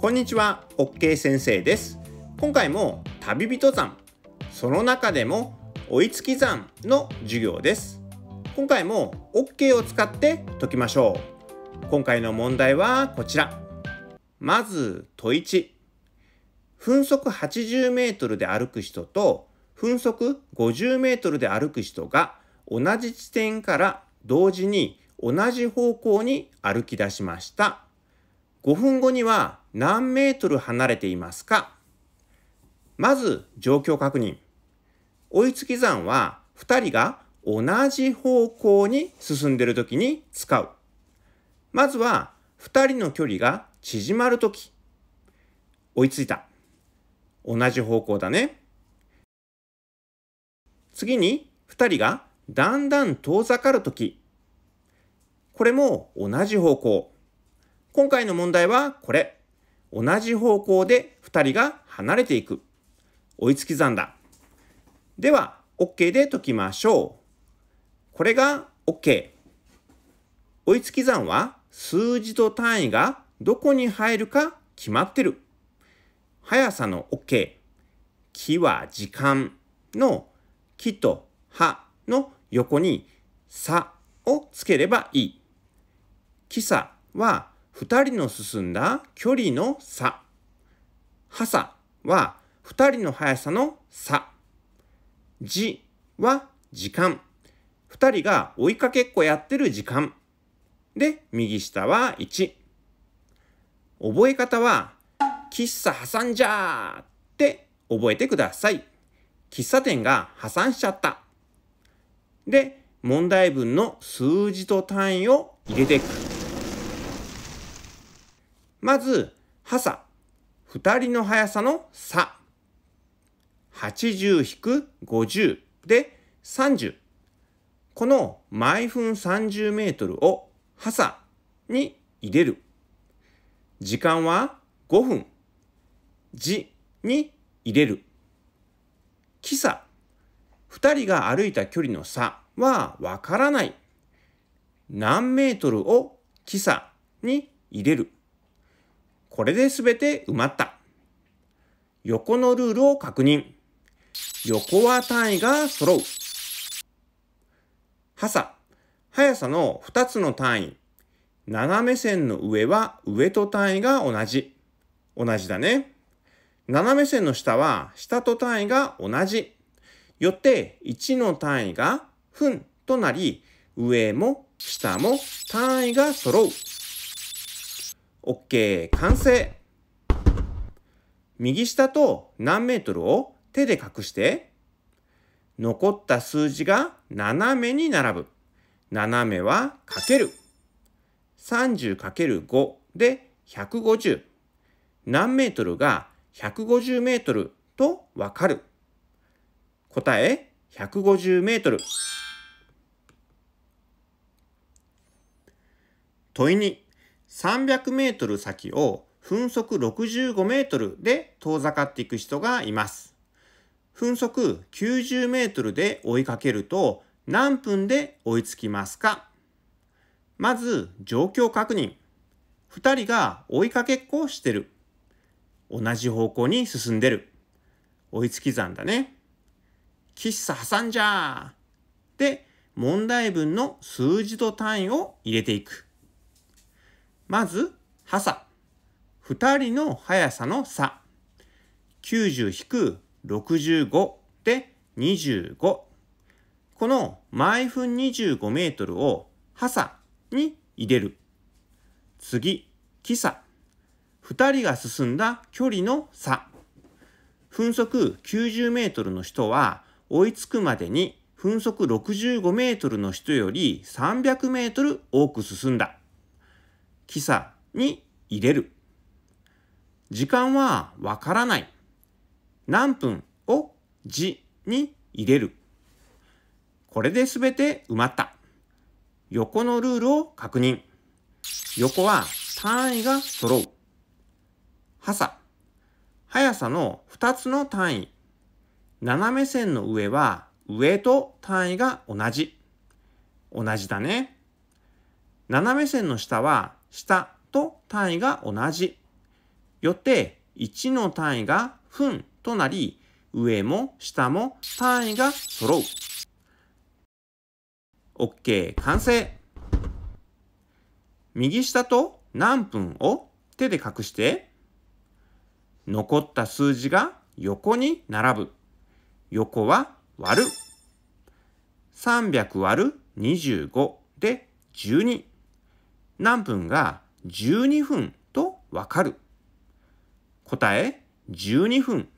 こんにちは、オッケー先生です。今回も旅人山、その中でも追いつき算の授業です。今回も OK を使って解きましょう。今回の問題はこちら。まず問1。分速80メートルで歩く人と分速50メートルで歩く人が同じ地点から同時に同じ方向に歩き出しました。5分後には何メートル離れていますかまず状況確認。追いつき算は2人が同じ方向に進んでいる時に使う。まずは2人の距離が縮まる時。追いついた。同じ方向だね。次に2人がだんだん遠ざかる時。これも同じ方向。今回の問題はこれ。同じ方向で2人が離れていく。追いつき算だ。では、OK で解きましょう。これが OK。追いつき算は数字と単位がどこに入るか決まってる。速さの OK。木は時間の木と葉の横にさをつければいい。木さは2人の進んだ距離の差。はさは2人の速さの差。じは時間。2人が追いかけっこやってる時間。で、右下は1。覚え方は、喫茶挟んじゃーって覚えてください。喫茶店が破産しちゃった。で、問題文の数字と単位を入れていく。まず、はさ、二人の速さの差。80-50で30。この毎分30メートルをはさに入れる。時間は5分。じに入れる。きさ、二人が歩いた距離の差はわからない。何メートルをきさに入れる。これで全て埋まった。横のルールを確認。横は単位が揃う。はさ、速さの2つの単位。斜め線の上は上と単位が同じ。同じだね。斜め線の下は下と単位が同じ。よって1の単位が分となり、上も下も単位が揃う。OK 完成右下と何メートルを手で隠して残った数字が斜めに並ぶ斜めはかける 30×5 で150何メートルが150メートルとわかる答え150メートル問いに300メートル先を分速65メートルで遠ざかっていく人がいます。分速90メートルで追いかけると何分で追いつきますかまず状況確認。二人が追いかけっこをしてる。同じ方向に進んでる。追いつき算だね。喫茶挟んじゃーで問題文の数字と単位を入れていく。まず、はさ。二人の速さの差。90-65で25。この毎分25メートルをはさに入れる。次、きさ。二人が進んだ距離の差。分速90メートルの人は追いつくまでに分速65メートルの人より300メートル多く進んだ。喫に入れる。時間はわからない。何分を字に入れる。これで全て埋まった。横のルールを確認。横は単位が揃う。はさ。速さの2つの単位。斜め線の上は上と単位が同じ。同じだね。斜め線の下は下と単位が同じ。よって、1の単位が分となり、上も下も単位が揃う。OK、完成。右下と何分を手で隠して、残った数字が横に並ぶ。横は割る。300割る25で12。何分が12分とわかる。答え12分。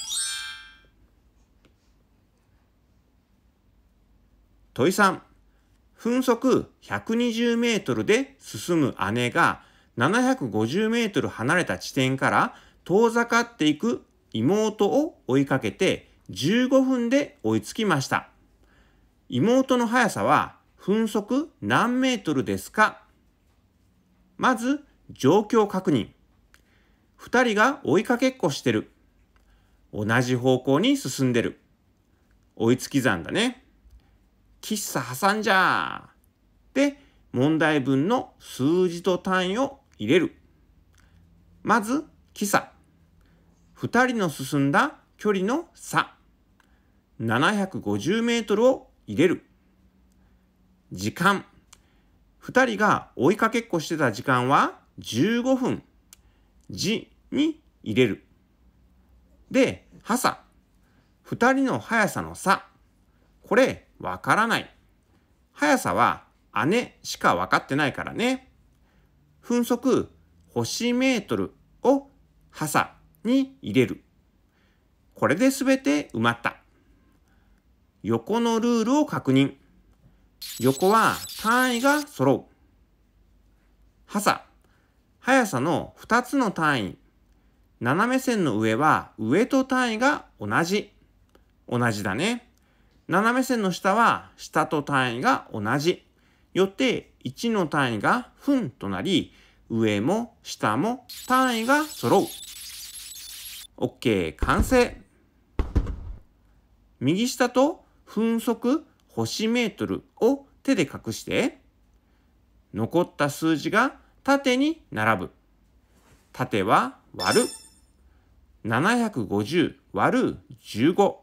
問い3。分速120メートルで進む姉が750メートル離れた地点から遠ざかっていく妹を追いかけて15分で追いつきました。妹の速さは分速何メートルですかまず、状況確認。二人が追いかけっこしてる。同じ方向に進んでる。追いつき算だね。喫茶挟んじゃー。で、問題文の数字と単位を入れる。まず、喫茶。二人の進んだ距離の差。750メートルを入れる。時間。2人が追いかけっこしてた時間は15分。字に入れる。で、はさ。2人の速さの差。これ、わからない。速さは姉しか分かってないからね。分速、星メートルをはさに入れる。これで全て埋まった。横のルールを確認。横は単位が揃う。はさ、速さの2つの単位。斜め線の上は上と単位が同じ。同じだね。斜め線の下は下と単位が同じ。よって1の単位が分となり、上も下も単位が揃う。OK、完成。右下と分速星メートルを手で隠して、残った数字が縦に並ぶ。縦は割る。750割る15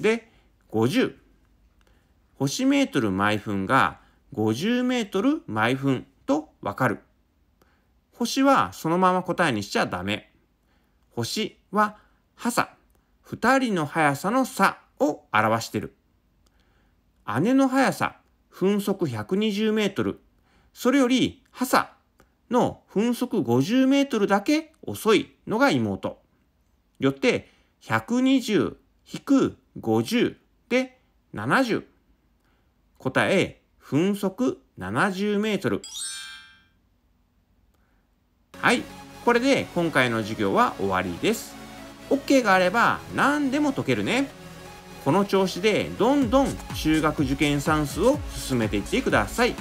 で50。星メートル毎分が50メートル毎分とわかる。星はそのまま答えにしちゃダメ。星は、はさ、二人の速さの差を表してる。姉の速さ、分速120メートル、それより、ハサの分速50メートルだけ遅いのが妹。よって、120引く50で70。答え、分速70メートル。はい。これで今回の授業は終わりです。OK があれば何でも解けるね。この調子でどんどん中学受験算数を進めていってください。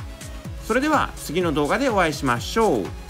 それでは次の動画でお会いしましょう。